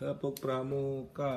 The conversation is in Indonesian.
Tepuk Pramuka.